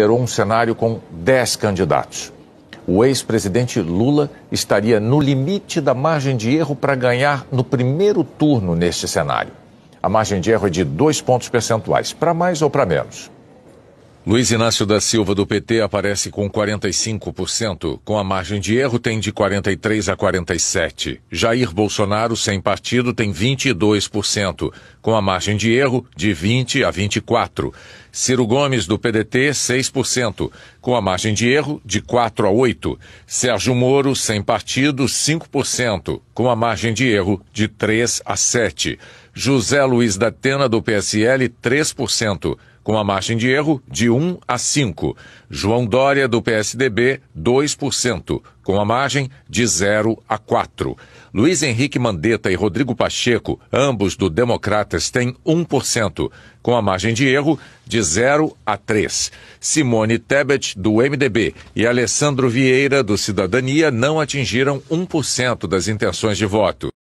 gerou um cenário com 10 candidatos. O ex-presidente Lula estaria no limite da margem de erro para ganhar no primeiro turno neste cenário. A margem de erro é de dois pontos percentuais, para mais ou para menos. Luiz Inácio da Silva do PT aparece com 45%, com a margem de erro tem de 43 a 47. Jair Bolsonaro sem partido tem 22%, com a margem de erro de 20 a 24. Ciro Gomes do PDT 6%, com a margem de erro de 4 a 8. Sérgio Moro sem partido 5%, com a margem de erro de 3 a 7. José Luiz da Tena do PSL 3%, com a margem de erro de 1 a 5. João Dória, do PSDB, 2%, com a margem de 0 a 4. Luiz Henrique Mandetta e Rodrigo Pacheco, ambos do Democratas, têm 1%, com a margem de erro de 0 a 3. Simone Tebet, do MDB, e Alessandro Vieira, do Cidadania, não atingiram 1% das intenções de voto.